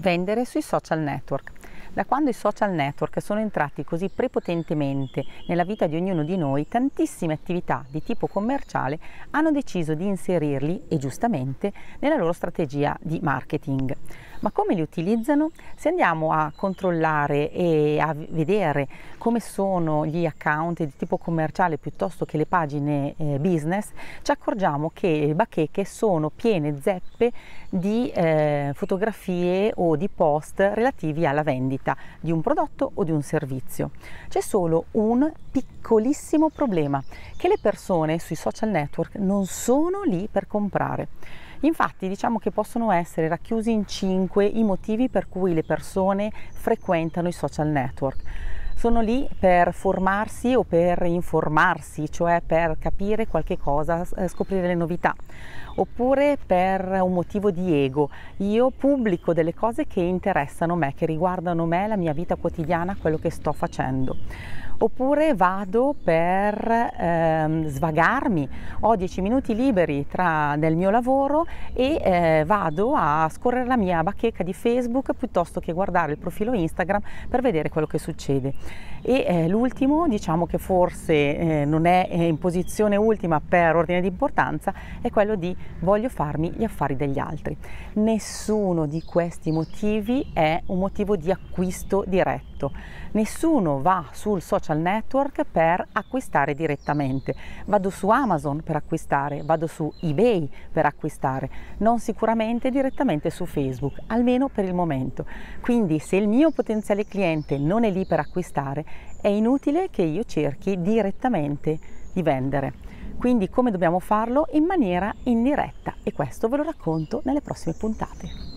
vendere sui social network. Da quando i social network sono entrati così prepotentemente nella vita di ognuno di noi, tantissime attività di tipo commerciale hanno deciso di inserirli, e giustamente, nella loro strategia di marketing. Ma come li utilizzano? Se andiamo a controllare e a vedere come sono gli account di tipo commerciale piuttosto che le pagine eh, business, ci accorgiamo che le bacheche sono piene zeppe di eh, fotografie o di post relativi alla vendita qualità di un prodotto o di un servizio. C'è solo un piccolissimo problema, che le persone sui social network non sono lì per comprare. Infatti diciamo che possono essere racchiusi in cinque i motivi per cui le persone frequentano i social network sono lì per formarsi o per informarsi, cioè per capire qualche cosa, eh, scoprire le novità oppure per un motivo di ego. Io pubblico delle cose che interessano me, che riguardano me, la mia vita quotidiana, quello che sto facendo oppure vado per ehm, svagarmi, ho 10 minuti liberi tra, nel mio lavoro e eh, vado a scorrere la mia bacheca di Facebook piuttosto che guardare il profilo Instagram per vedere quello che succede. E eh, l'ultimo, diciamo che forse eh, non è eh, in posizione ultima per ordine di importanza, è quello di voglio farmi gli affari degli altri. Nessuno di questi motivi è un motivo di acquisto diretto detto, nessuno va sul social network per acquistare direttamente. Vado su Amazon per acquistare, vado su eBay per acquistare, non sicuramente direttamente su Facebook, almeno per il momento. Quindi se il mio potenziale cliente non è lì per acquistare, è inutile che io cerchi direttamente di vendere. Quindi come dobbiamo farlo? In maniera indiretta e questo ve lo racconto nelle prossime puntate.